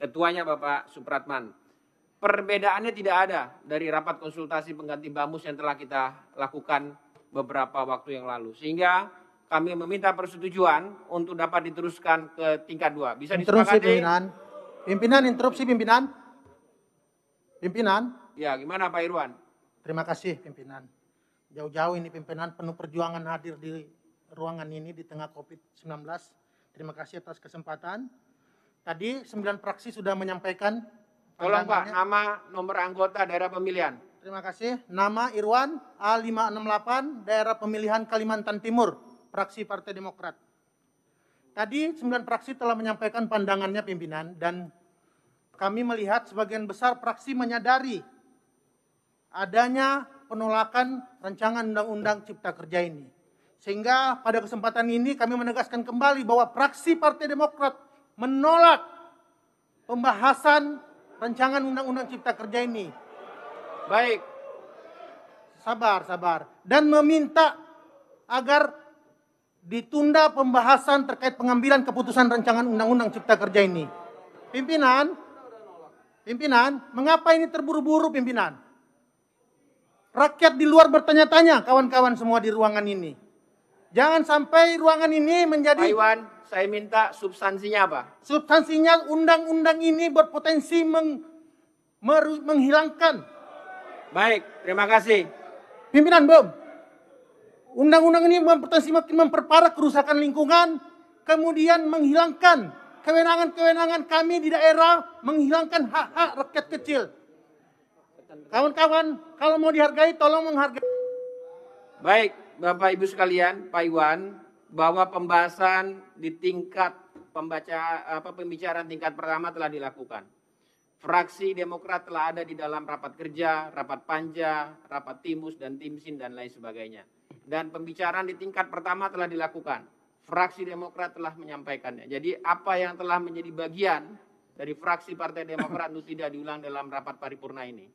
ketuanya Bapak Supratman. Perbedaannya tidak ada dari rapat konsultasi pengganti BAMUS yang telah kita lakukan beberapa waktu yang lalu. Sehingga kami meminta persetujuan untuk dapat diteruskan ke tingkat dua. Bisa interupsi disepakati? pimpinan. Pimpinan, interupsi pimpinan. Pimpinan. Ya, gimana Pak Irwan? Terima kasih pimpinan. Jauh-jauh ini pimpinan penuh perjuangan hadir di ruangan ini di tengah COVID-19. Terima kasih atas kesempatan. Tadi sembilan praksi sudah menyampaikan. Tolong Pak, nama nomor anggota daerah pemilihan. Terima kasih. Nama Irwan A568 daerah pemilihan Kalimantan Timur, fraksi Partai Demokrat. Tadi sembilan praksi telah menyampaikan pandangannya pimpinan dan kami melihat sebagian besar praksi menyadari adanya penolakan rancangan undang-undang cipta kerja ini. Sehingga pada kesempatan ini kami menegaskan kembali bahwa fraksi Partai Demokrat menolak pembahasan rancangan undang-undang cipta kerja ini. Baik. Sabar, sabar. Dan meminta agar ditunda pembahasan terkait pengambilan keputusan rancangan undang-undang cipta kerja ini. Pimpinan, pimpinan, mengapa ini terburu-buru pimpinan? Rakyat di luar bertanya-tanya, kawan-kawan semua di ruangan ini. Jangan sampai ruangan ini menjadi Iwan, saya minta substansinya apa? Substansinya undang-undang ini berpotensi meng, meru, menghilangkan. Baik, terima kasih. Pimpinan Bom, undang-undang ini berpotensi makin memperparah kerusakan lingkungan, kemudian menghilangkan kewenangan-kewenangan kami di daerah, menghilangkan hak-hak rakyat kecil. Kawan-kawan, kalau mau dihargai, tolong menghargai. Baik, Bapak Ibu sekalian, Pak Iwan, bahwa pembahasan di tingkat pembaca apa pembicaraan tingkat pertama telah dilakukan. Fraksi Demokrat telah ada di dalam rapat kerja, rapat panja, rapat timus dan timsin dan lain sebagainya. Dan pembicaraan di tingkat pertama telah dilakukan. Fraksi Demokrat telah menyampaikannya. Jadi apa yang telah menjadi bagian dari fraksi Partai Demokrat itu tidak diulang dalam rapat paripurna ini.